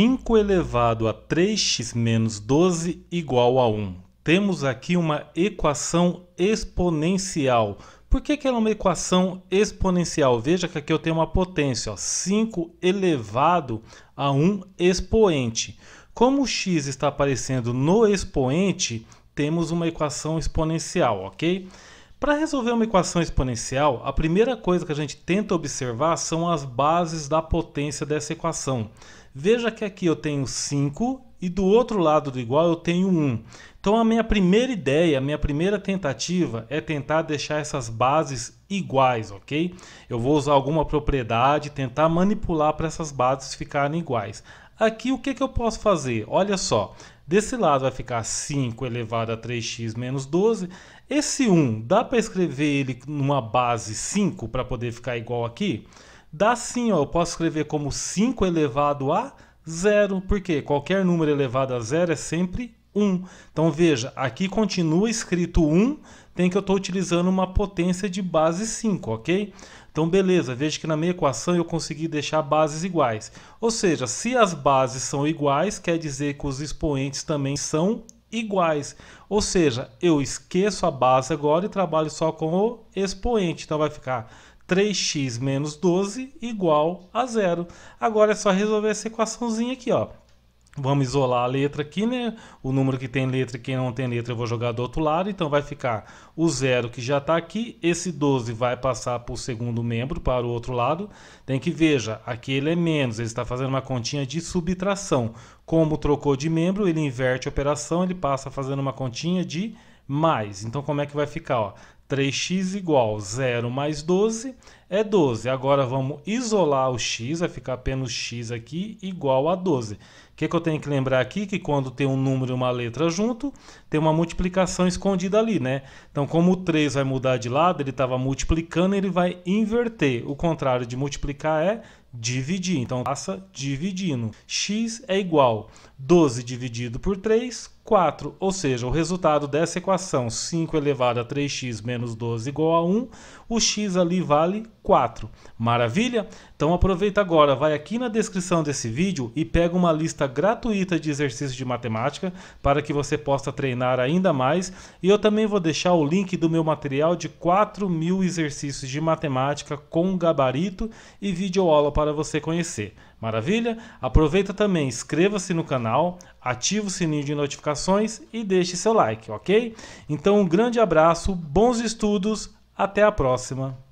5 elevado a 3x menos 12 igual a 1. Temos aqui uma equação exponencial. Por que, que ela é uma equação exponencial? Veja que aqui eu tenho uma potência, ó, 5 elevado a 1 expoente. Como o x está aparecendo no expoente, temos uma equação exponencial, ok? Para resolver uma equação exponencial, a primeira coisa que a gente tenta observar são as bases da potência dessa equação. Veja que aqui eu tenho 5 e do outro lado do igual eu tenho 1. Então a minha primeira ideia, a minha primeira tentativa é tentar deixar essas bases iguais, ok? Eu vou usar alguma propriedade, tentar manipular para essas bases ficarem iguais. Aqui o que, que eu posso fazer? Olha só, Desse lado vai ficar 5 elevado a 3x menos 12. Esse 1, dá para escrever ele numa base 5 para poder ficar igual aqui? Dá sim, ó, eu posso escrever como 5 elevado a zero, porque qualquer número elevado a zero é sempre 1. Então veja, aqui continua escrito 1, tem que eu estou utilizando uma potência de base 5, ok? Então beleza, veja que na minha equação eu consegui deixar bases iguais. Ou seja, se as bases são iguais, quer dizer que os expoentes também são iguais. Ou seja, eu esqueço a base agora e trabalho só com o expoente. Então vai ficar 3x menos 12 igual a zero. Agora é só resolver essa equaçãozinha aqui, ó. Vamos isolar a letra aqui, né? O número que tem letra e quem não tem letra eu vou jogar do outro lado. Então vai ficar o zero que já está aqui. Esse 12 vai passar para o segundo membro, para o outro lado. Tem que, veja, aqui ele é menos. Ele está fazendo uma continha de subtração. Como trocou de membro, ele inverte a operação. Ele passa fazendo uma continha de mais. Então como é que vai ficar? Ó? 3x igual 0 mais 12 é 12. Agora vamos isolar o x, vai ficar apenas x aqui igual a 12. O que, que eu tenho que lembrar aqui? Que quando tem um número e uma letra junto, tem uma multiplicação escondida ali, né? Então, como o 3 vai mudar de lado, ele estava multiplicando, ele vai inverter. O contrário de multiplicar é dividir. Então, passa dividindo. x é igual 12 dividido por 3, 4. Ou seja, o resultado dessa equação, 5 elevado a 3x menos menos 12 igual a 1, o x ali vale 4. Maravilha? Então aproveita agora, vai aqui na descrição desse vídeo e pega uma lista gratuita de exercícios de matemática para que você possa treinar ainda mais. E eu também vou deixar o link do meu material de 4 mil exercícios de matemática com gabarito e videoaula para você conhecer. Maravilha? Aproveita também, inscreva-se no canal, ative o sininho de notificações e deixe seu like, ok? Então, um grande abraço, bons estudos, até a próxima!